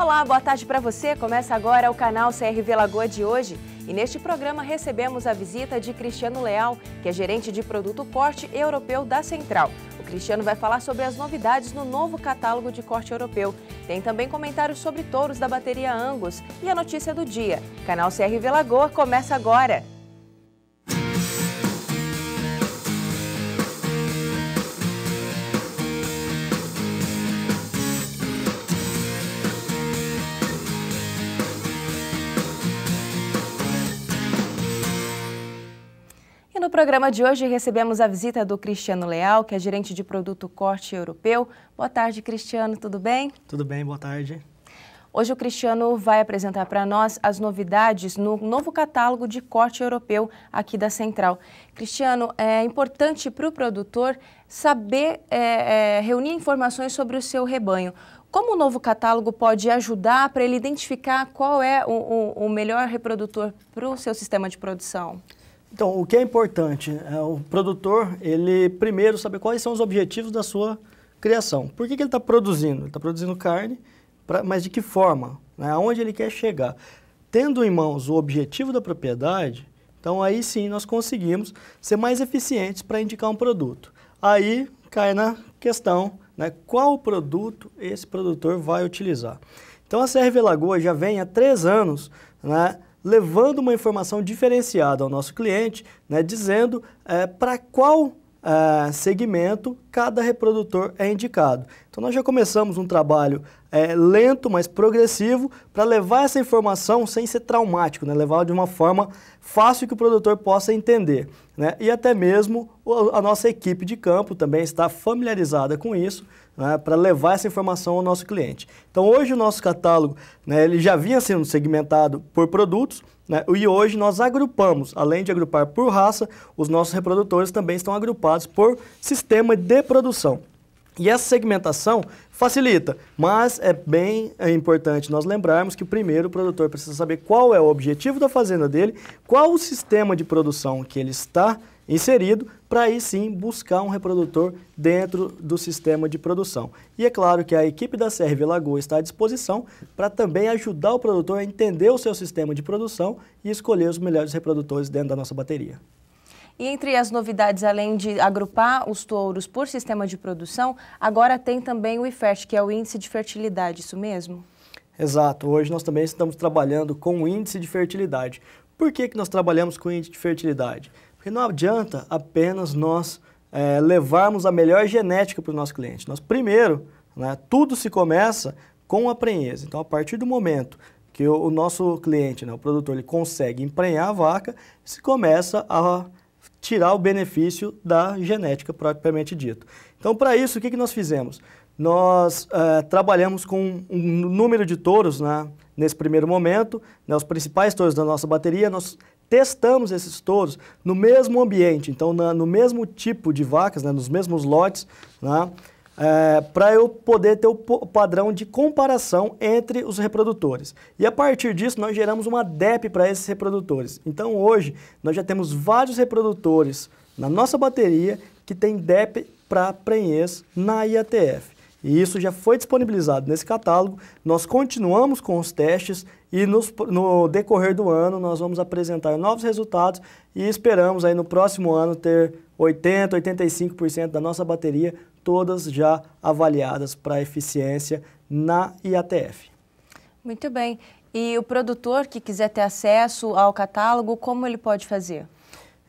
Olá, boa tarde para você. Começa agora o canal CRV Lagoa de hoje. E neste programa recebemos a visita de Cristiano Leal, que é gerente de produto corte europeu da Central. O Cristiano vai falar sobre as novidades no novo catálogo de corte europeu. Tem também comentários sobre touros da bateria Angus e a notícia do dia. Canal CRV Lagoa começa agora. programa de hoje recebemos a visita do Cristiano Leal, que é gerente de produto corte europeu. Boa tarde, Cristiano, tudo bem? Tudo bem, boa tarde. Hoje o Cristiano vai apresentar para nós as novidades no novo catálogo de corte europeu aqui da Central. Cristiano, é importante para o produtor saber é, é, reunir informações sobre o seu rebanho. Como o novo catálogo pode ajudar para ele identificar qual é o, o, o melhor reprodutor para o seu sistema de produção? Então, o que é importante é o produtor, ele primeiro saber quais são os objetivos da sua criação. Por que, que ele está produzindo? Ele está produzindo carne, pra, mas de que forma? Né? Aonde ele quer chegar? Tendo em mãos o objetivo da propriedade, então aí sim nós conseguimos ser mais eficientes para indicar um produto. Aí cai na questão, né, qual produto esse produtor vai utilizar. Então a CRV Lagoa já vem há três anos né, levando uma informação diferenciada ao nosso cliente, né, dizendo é, para qual é, segmento cada reprodutor é indicado. Então nós já começamos um trabalho é, lento, mas progressivo, para levar essa informação sem ser traumático, né, levar de uma forma fácil que o produtor possa entender. Né, e até mesmo a nossa equipe de campo também está familiarizada com isso, né, para levar essa informação ao nosso cliente. Então, hoje o nosso catálogo né, ele já vinha sendo segmentado por produtos, né, e hoje nós agrupamos, além de agrupar por raça, os nossos reprodutores também estão agrupados por sistema de produção. E essa segmentação facilita, mas é bem é importante nós lembrarmos que primeiro o produtor precisa saber qual é o objetivo da fazenda dele, qual o sistema de produção que ele está inserido para aí sim buscar um reprodutor dentro do sistema de produção. E é claro que a equipe da CRV Lagoa está à disposição para também ajudar o produtor a entender o seu sistema de produção e escolher os melhores reprodutores dentro da nossa bateria. E entre as novidades, além de agrupar os touros por sistema de produção, agora tem também o IFERT, que é o Índice de Fertilidade, isso mesmo? Exato. Hoje nós também estamos trabalhando com o Índice de Fertilidade. Por que, que nós trabalhamos com o Índice de Fertilidade? Porque não adianta apenas nós é, levarmos a melhor genética para o nosso cliente. Nós, primeiro, né, tudo se começa com a prenheza. Então, a partir do momento que o, o nosso cliente, né, o produtor, ele consegue emprenhar a vaca, se começa a tirar o benefício da genética propriamente dito. Então, para isso, o que, que nós fizemos? Nós é, trabalhamos com um número de touros né, nesse primeiro momento, né, os principais touros da nossa bateria, nós testamos esses todos no mesmo ambiente, então na, no mesmo tipo de vacas, né, nos mesmos lotes, né, é, eh, para eu poder ter o padrão de comparação entre os reprodutores. E a partir disso, nós geramos uma DEP para esses reprodutores. Então hoje, nós já temos vários reprodutores na nossa bateria que tem DEP para prenhez na IATF. E isso já foi disponibilizado nesse catálogo. Nós continuamos com os testes e nos, no decorrer do ano nós vamos apresentar novos resultados e esperamos aí no próximo ano ter 80, 85% da nossa bateria todas já avaliadas para eficiência na IATF. Muito bem. E o produtor que quiser ter acesso ao catálogo, como ele pode fazer?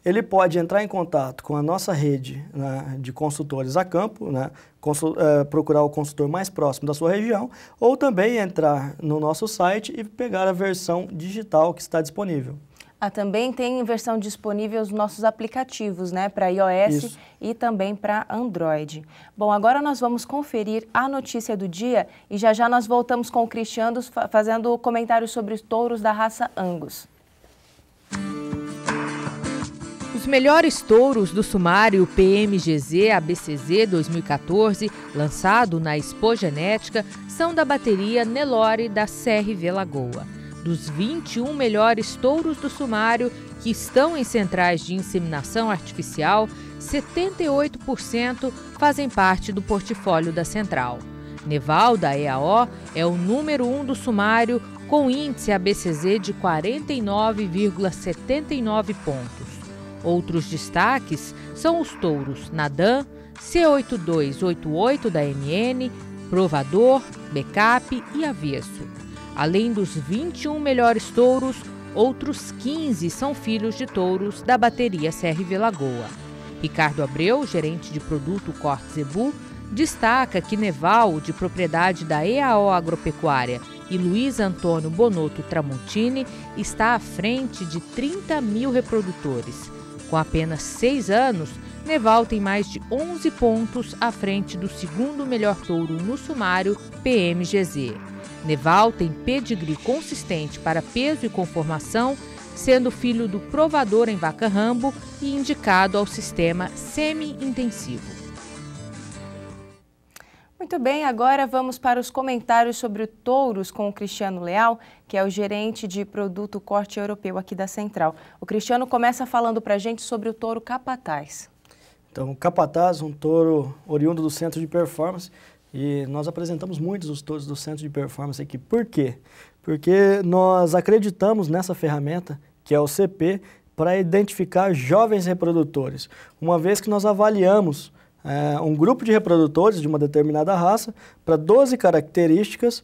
ele pode entrar em contato com a nossa rede né, de consultores a campo, né, consul, é, procurar o consultor mais próximo da sua região, ou também entrar no nosso site e pegar a versão digital que está disponível. Ah, também tem versão disponível os nossos aplicativos, né, para iOS Isso. e também para Android. Bom, agora nós vamos conferir a notícia do dia e já já nós voltamos com o Cristiano fazendo comentários sobre os touros da raça Angus. melhores touros do sumário PMGZ ABCZ 2014, lançado na Expo Genética, são da bateria Nelore da CRV Lagoa. Dos 21 melhores touros do sumário que estão em centrais de inseminação artificial, 78% fazem parte do portfólio da central. Neval, da EAO, é o número 1 um do sumário, com índice ABCZ de 49,79 pontos. Outros destaques são os touros Nadan, C8288 da MN, Provador, Backup e Avesso. Além dos 21 melhores touros, outros 15 são filhos de touros da bateria CRV Lagoa. Ricardo Abreu, gerente de produto Corte Zebu, destaca que Neval, de propriedade da EAO Agropecuária, e Luiz Antônio Bonotto Tramontini está à frente de 30 mil reprodutores. Com apenas seis anos, Neval tem mais de 11 pontos à frente do segundo melhor touro no sumário, PMGZ. Neval tem pedigree consistente para peso e conformação, sendo filho do provador em vaca rambo e indicado ao sistema semi-intensivo. Muito bem, agora vamos para os comentários sobre touros com o Cristiano Leal, que é o gerente de produto corte europeu aqui da Central. O Cristiano começa falando para a gente sobre o touro capataz. Então, capataz, um touro oriundo do centro de performance, e nós apresentamos muitos os touros do centro de performance aqui. Por quê? Porque nós acreditamos nessa ferramenta, que é o CP, para identificar jovens reprodutores. Uma vez que nós avaliamos é, um grupo de reprodutores de uma determinada raça para 12 características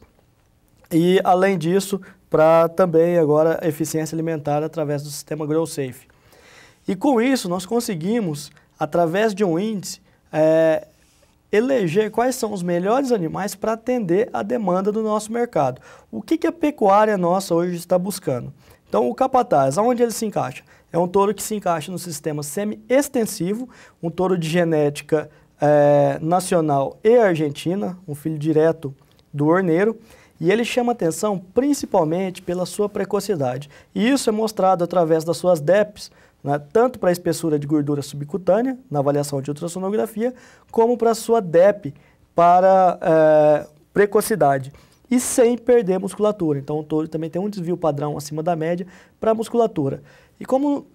e, além disso, para também agora eficiência alimentar através do sistema GrowSafe E com isso nós conseguimos, através de um índice, é, eleger quais são os melhores animais para atender a demanda do nosso mercado. O que, que a pecuária nossa hoje está buscando? Então, o capataz, aonde ele se encaixa? É um touro que se encaixa no sistema semi-extensivo, um touro de genética é, nacional e argentina, um filho direto do Orneiro, e ele chama atenção principalmente pela sua precocidade. E isso é mostrado através das suas DEPs, né, tanto para a espessura de gordura subcutânea, na avaliação de ultrassonografia, como para a sua DEP para é, precocidade e sem perder musculatura. Então o touro também tem um desvio padrão acima da média para a musculatura. E como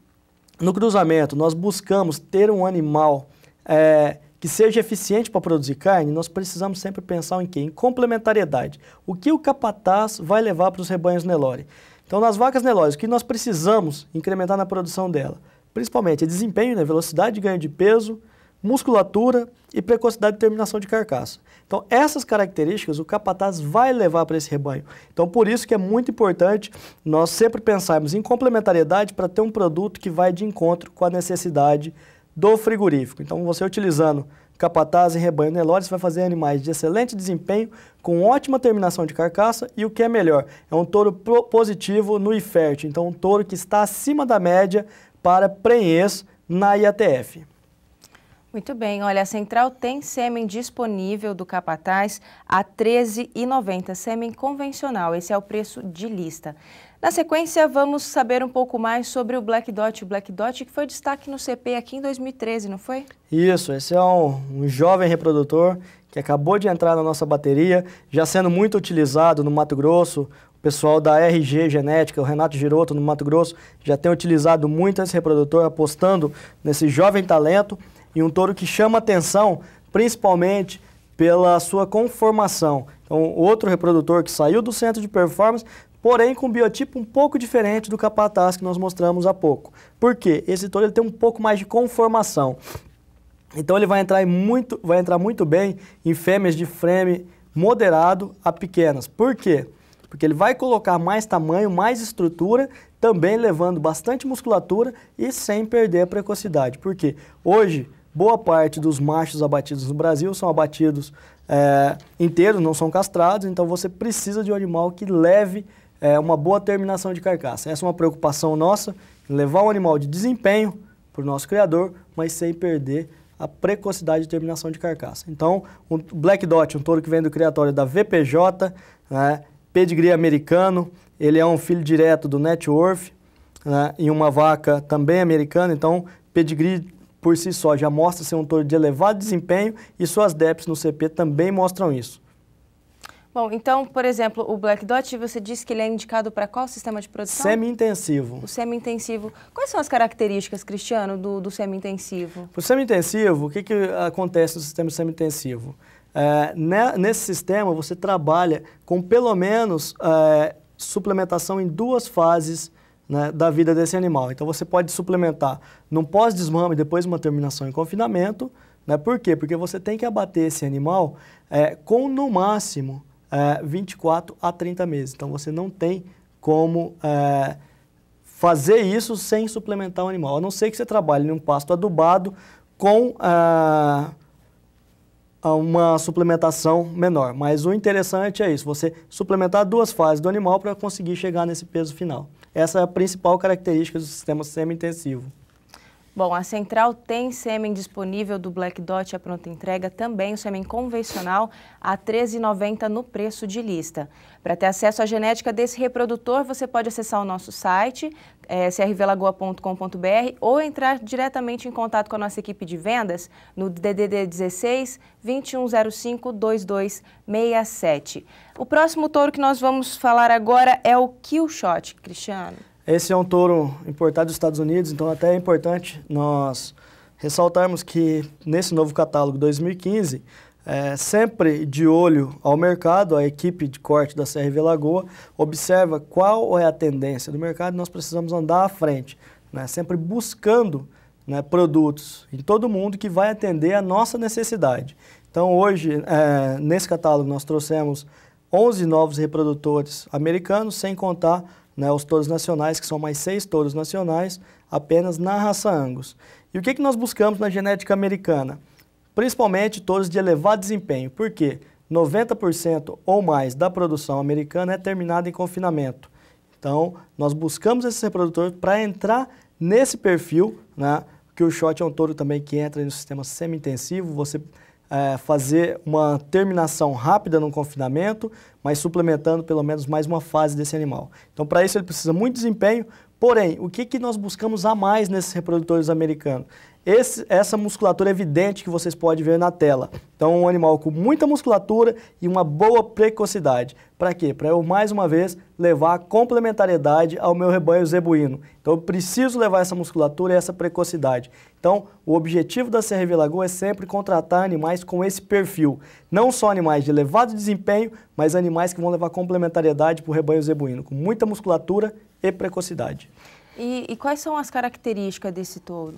no cruzamento nós buscamos ter um animal é, que seja eficiente para produzir carne, nós precisamos sempre pensar em quê? Em complementariedade. O que o capataz vai levar para os rebanhos Nelore? Então nas vacas Nelore, o que nós precisamos incrementar na produção dela? Principalmente é desempenho, né? velocidade, ganho de peso, musculatura e precocidade de terminação de carcaça. Então, essas características o capataz vai levar para esse rebanho. Então, por isso que é muito importante nós sempre pensarmos em complementariedade para ter um produto que vai de encontro com a necessidade do frigorífico. Então, você utilizando capataz e rebanho Nelore, você vai fazer animais de excelente desempenho, com ótima terminação de carcaça e o que é melhor, é um touro positivo no IFERT, então um touro que está acima da média para prenhez na IATF. Muito bem, olha, a Central tem sêmen disponível do capataz a R$ 13,90, sêmen convencional, esse é o preço de lista. Na sequência, vamos saber um pouco mais sobre o Black Dot, o Black Dot que foi destaque no CP aqui em 2013, não foi? Isso, esse é um, um jovem reprodutor que acabou de entrar na nossa bateria, já sendo muito utilizado no Mato Grosso, O pessoal da RG Genética, o Renato Giroto no Mato Grosso, já tem utilizado muito esse reprodutor, apostando nesse jovem talento e um touro que chama atenção, principalmente pela sua conformação. Então, outro reprodutor que saiu do centro de performance, porém com um biotipo um pouco diferente do capataz que nós mostramos há pouco. Por quê? Esse touro ele tem um pouco mais de conformação. Então ele vai entrar, muito, vai entrar muito bem em fêmeas de frame moderado a pequenas. Por quê? Porque ele vai colocar mais tamanho, mais estrutura, também levando bastante musculatura e sem perder a precocidade. Por quê? hoje Boa parte dos machos abatidos no Brasil são abatidos é, inteiros, não são castrados, então você precisa de um animal que leve é, uma boa terminação de carcaça. Essa é uma preocupação nossa, levar um animal de desempenho para o nosso criador, mas sem perder a precocidade de terminação de carcaça. Então, o um Black Dot, um touro que vem do criatório da VPJ, né, pedigree americano, ele é um filho direto do Net Worth, né, e uma vaca também americana, então pedigree por si só já mostra ser um touro de elevado desempenho e suas DEPs no CP também mostram isso. Bom, então, por exemplo, o Black Dot, você disse que ele é indicado para qual sistema de produção? Semi-intensivo. O semi-intensivo. Quais são as características, Cristiano, do, do semi-intensivo? O semi-intensivo, o que, que acontece no sistema semi-intensivo? É, né, nesse sistema, você trabalha com pelo menos é, suplementação em duas fases né, da vida desse animal. Então você pode suplementar num pós-desmame, depois de uma terminação em confinamento. Né? Por quê? Porque você tem que abater esse animal é, com no máximo é, 24 a 30 meses. Então você não tem como é, fazer isso sem suplementar o animal. A não ser que você trabalhe num pasto adubado com é, uma suplementação menor. Mas o interessante é isso, você suplementar duas fases do animal para conseguir chegar nesse peso final. Essa é a principal característica do sistema semi-intensivo. Bom, a central tem sêmen disponível do Black Dot à pronta entrega, também o sêmen convencional a R$ 13,90 no preço de lista. Para ter acesso à genética desse reprodutor, você pode acessar o nosso site, é, crvlagoa.com.br, ou entrar diretamente em contato com a nossa equipe de vendas no DDD 16 2105 2267. O próximo touro que nós vamos falar agora é o Killshot, Cristiano. Esse é um touro importado dos Estados Unidos, então até é importante nós ressaltarmos que nesse novo catálogo 2015, é, sempre de olho ao mercado, a equipe de corte da CRV Lagoa observa qual é a tendência do mercado e nós precisamos andar à frente, né? sempre buscando né, produtos em todo mundo que vai atender a nossa necessidade. Então hoje, é, nesse catálogo, nós trouxemos 11 novos reprodutores americanos, sem contar né, os touros nacionais, que são mais seis touros nacionais, apenas na raça Angus. E o que, que nós buscamos na genética americana? Principalmente touros de elevado desempenho. porque 90% ou mais da produção americana é terminada em confinamento. Então, nós buscamos esses reprodutores para entrar nesse perfil, né? que o shot é um touro também que entra no sistema semi-intensivo, você é, fazer uma terminação rápida no confinamento, mas suplementando pelo menos mais uma fase desse animal. Então, para isso, ele precisa muito desempenho. Porém, o que, que nós buscamos a mais nesses reprodutores americanos? Esse, essa musculatura é evidente que vocês podem ver na tela. Então, um animal com muita musculatura e uma boa precocidade. Para quê? Para eu, mais uma vez, levar complementariedade ao meu rebanho zebuíno. Então, eu preciso levar essa musculatura e essa precocidade. Então, o objetivo da CRV Lagoa é sempre contratar animais com esse perfil. Não só animais de elevado desempenho, mas animais que vão levar complementariedade para o rebanho zebuíno, com muita musculatura e precocidade. E, e quais são as características desse touro?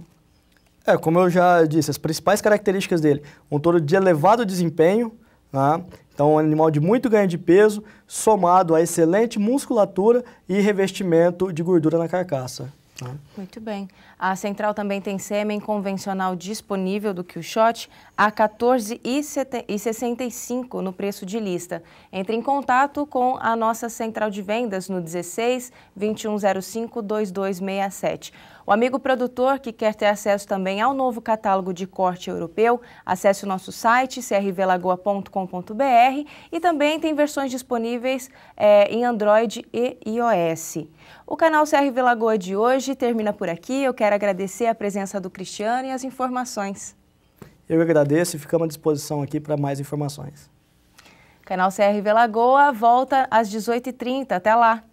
É, como eu já disse, as principais características dele, um touro de elevado desempenho, né? então um animal de muito ganho de peso, somado a excelente musculatura e revestimento de gordura na carcaça. Né? Muito bem. A Central também tem sêmen convencional disponível do shot a R$ 14,65 no preço de lista. Entre em contato com a nossa Central de Vendas no 16 2105 2267. O amigo produtor que quer ter acesso também ao novo catálogo de corte europeu, acesse o nosso site crvlagoa.com.br e também tem versões disponíveis é, em Android e iOS. O canal CRV Lagoa de hoje termina por aqui. Eu quero agradecer a presença do Cristiano e as informações. Eu agradeço e ficamos à disposição aqui para mais informações. Canal CRV Lagoa volta às 18h30. Até lá!